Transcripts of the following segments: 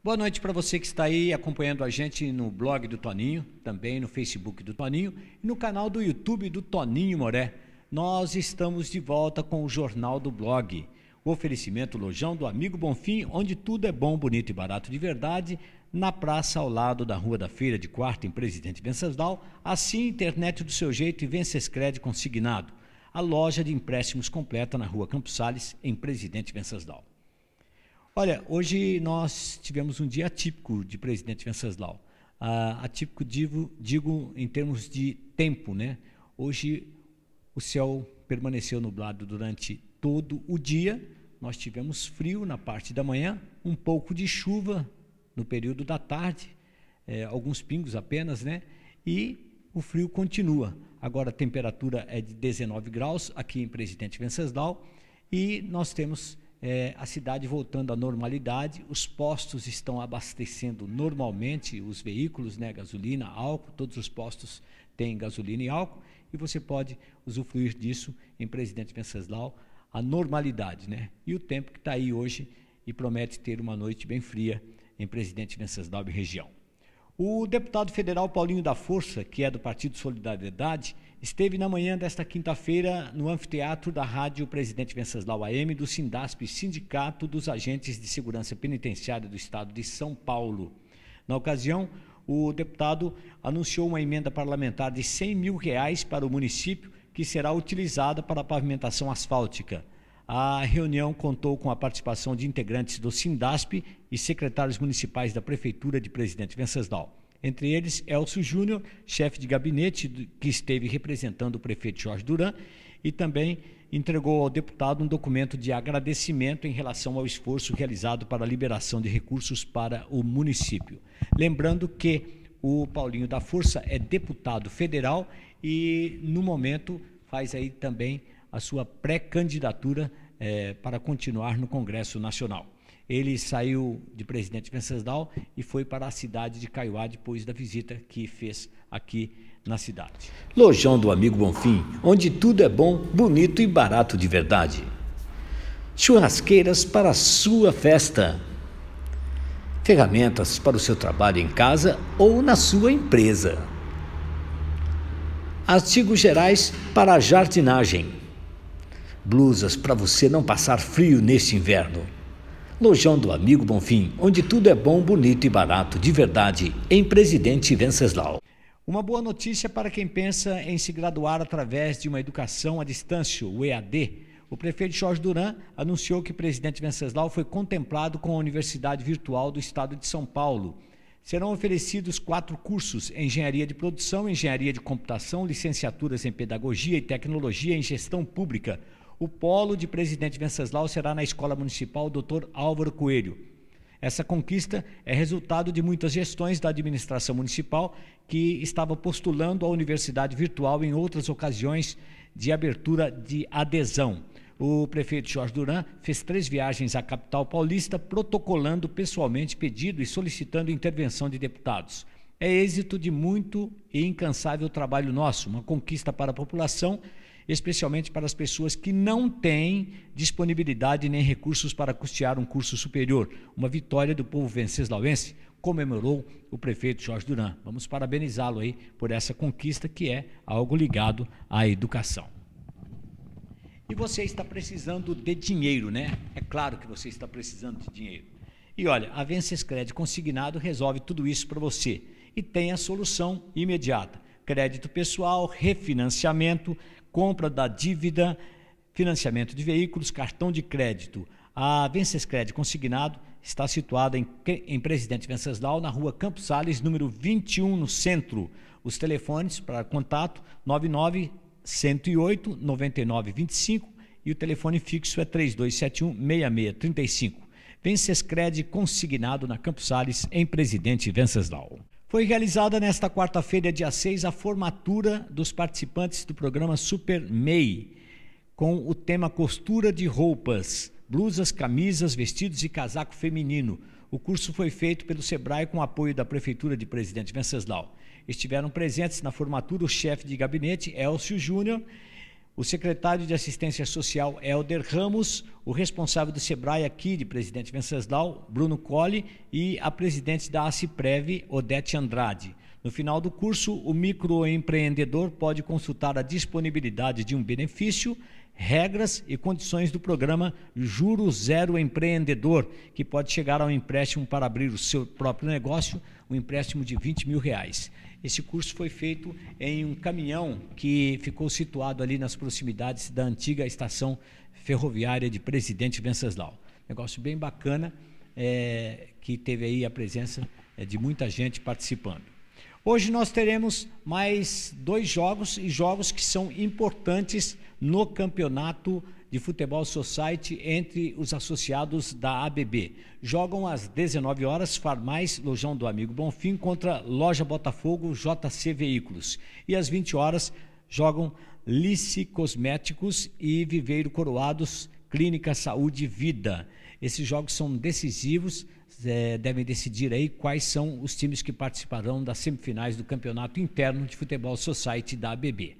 Boa noite para você que está aí acompanhando a gente no blog do Toninho, também no Facebook do Toninho e no canal do YouTube do Toninho Moré. Nós estamos de volta com o Jornal do Blog. O oferecimento Lojão do Amigo Bonfim, onde tudo é bom, bonito e barato de verdade, na praça ao lado da Rua da Feira de quarto em Presidente Venceslau. Assim, internet do seu jeito e Vencescred consignado. A loja de empréstimos completa na Rua Campos Sales, em Presidente Venceslau. Olha, hoje nós tivemos um dia atípico de presidente Venceslau. Ah, atípico, digo, digo em termos de tempo, né? Hoje o céu permaneceu nublado durante todo o dia. Nós tivemos frio na parte da manhã, um pouco de chuva no período da tarde, é, alguns pingos apenas, né? E o frio continua. Agora a temperatura é de 19 graus aqui em Presidente Venceslau e nós temos é, a cidade voltando à normalidade, os postos estão abastecendo normalmente os veículos, né, gasolina, álcool, todos os postos têm gasolina e álcool, e você pode usufruir disso em Presidente Venceslau, a normalidade, né? E o tempo que está aí hoje e promete ter uma noite bem fria em Presidente Venceslau e região. O deputado federal Paulinho da Força, que é do Partido Solidariedade, esteve na manhã desta quinta-feira no anfiteatro da Rádio Presidente Venceslau AM do Sindasp, Sindicato dos Agentes de Segurança Penitenciária do Estado de São Paulo. Na ocasião, o deputado anunciou uma emenda parlamentar de 100 mil reais para o município que será utilizada para a pavimentação asfáltica. A reunião contou com a participação de integrantes do SINDASP e secretários municipais da Prefeitura de Presidente Venceslau. Entre eles, Elcio Júnior, chefe de gabinete, que esteve representando o prefeito Jorge Duran, e também entregou ao deputado um documento de agradecimento em relação ao esforço realizado para a liberação de recursos para o município. Lembrando que o Paulinho da Força é deputado federal e, no momento, faz aí também a sua pré-candidatura é, para continuar no Congresso Nacional. Ele saiu de presidente Venceslau e foi para a cidade de Caiuá depois da visita que fez aqui na cidade. Lojão do Amigo Bonfim, onde tudo é bom, bonito e barato de verdade. Churrasqueiras para a sua festa. Ferramentas para o seu trabalho em casa ou na sua empresa. Artigos gerais para a jardinagem blusas para você não passar frio neste inverno. Lojão do Amigo Bonfim, onde tudo é bom, bonito e barato de verdade, em Presidente Venceslau. Uma boa notícia para quem pensa em se graduar através de uma educação à distância, o EAD. O prefeito Jorge Duran anunciou que Presidente Venceslau foi contemplado com a Universidade Virtual do Estado de São Paulo. Serão oferecidos quatro cursos: Engenharia de Produção, Engenharia de Computação, Licenciaturas em Pedagogia e Tecnologia em Gestão Pública. O polo de Presidente Venceslau será na Escola Municipal Dr. Álvaro Coelho. Essa conquista é resultado de muitas gestões da administração municipal que estava postulando a universidade virtual em outras ocasiões de abertura de adesão. O prefeito Jorge Duran fez três viagens à capital paulista, protocolando pessoalmente pedido e solicitando intervenção de deputados. É êxito de muito e incansável trabalho nosso, uma conquista para a população especialmente para as pessoas que não têm disponibilidade nem recursos para custear um curso superior. Uma vitória do povo Venceslauense comemorou o prefeito Jorge Duran. Vamos parabenizá-lo aí por essa conquista que é algo ligado à educação. E você está precisando de dinheiro, né? É claro que você está precisando de dinheiro. E olha, a Vencescred Consignado resolve tudo isso para você e tem a solução imediata crédito pessoal, refinanciamento, compra da dívida, financiamento de veículos, cartão de crédito. A Crédito consignado está situada em, em Presidente Venceslau, na rua Campos Sales, número 21, no centro. Os telefones para contato 99 108 9925 e o telefone fixo é 3271 6635. Crédito consignado na Campos Sales, em Presidente Venceslau. Foi realizada nesta quarta-feira, dia 6, a formatura dos participantes do programa Super MEI, com o tema Costura de Roupas, Blusas, Camisas, Vestidos e Casaco Feminino. O curso foi feito pelo SEBRAE com apoio da Prefeitura de Presidente Venceslau. Estiveram presentes na formatura o chefe de gabinete, Elcio Júnior, o secretário de Assistência Social Helder Ramos, o responsável do SEBRAE aqui de Presidente Venceslau, Bruno Colli, e a presidente da ACIPREV, Odete Andrade. No final do curso, o microempreendedor pode consultar a disponibilidade de um benefício regras e condições do programa Juro Zero Empreendedor, que pode chegar ao empréstimo para abrir o seu próprio negócio, um empréstimo de 20 mil reais. Esse curso foi feito em um caminhão que ficou situado ali nas proximidades da antiga estação ferroviária de Presidente Venceslau. Negócio bem bacana, é, que teve aí a presença eh, de muita gente participando. Hoje nós teremos mais dois jogos e jogos que são importantes no campeonato de futebol society entre os associados da ABB. Jogam às 19 horas Farmais Lojão do Amigo Bonfim contra Loja Botafogo JC Veículos e às 20 horas jogam Lice Cosméticos e Viveiro Coroados Clínica Saúde Vida. Esses jogos são decisivos, é, devem decidir aí quais são os times que participarão das semifinais do Campeonato Interno de Futebol Society da ABB.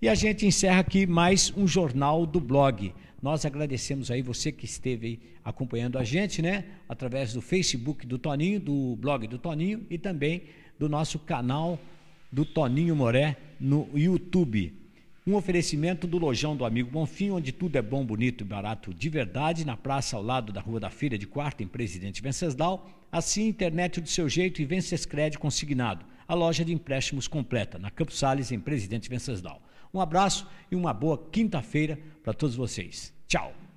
E a gente encerra aqui mais um jornal do blog. Nós agradecemos aí você que esteve aí acompanhando a gente, né? Através do Facebook do Toninho, do blog do Toninho e também do nosso canal do Toninho Moré no YouTube. Um oferecimento do Lojão do Amigo Bonfim, onde tudo é bom, bonito e barato de verdade, na praça ao lado da Rua da Feira de Quarta, em Presidente Venceslau. Assim, internet do seu jeito e Vencescred consignado. A loja de empréstimos completa, na Campos Sales, em Presidente Venceslau. Um abraço e uma boa quinta-feira para todos vocês. Tchau!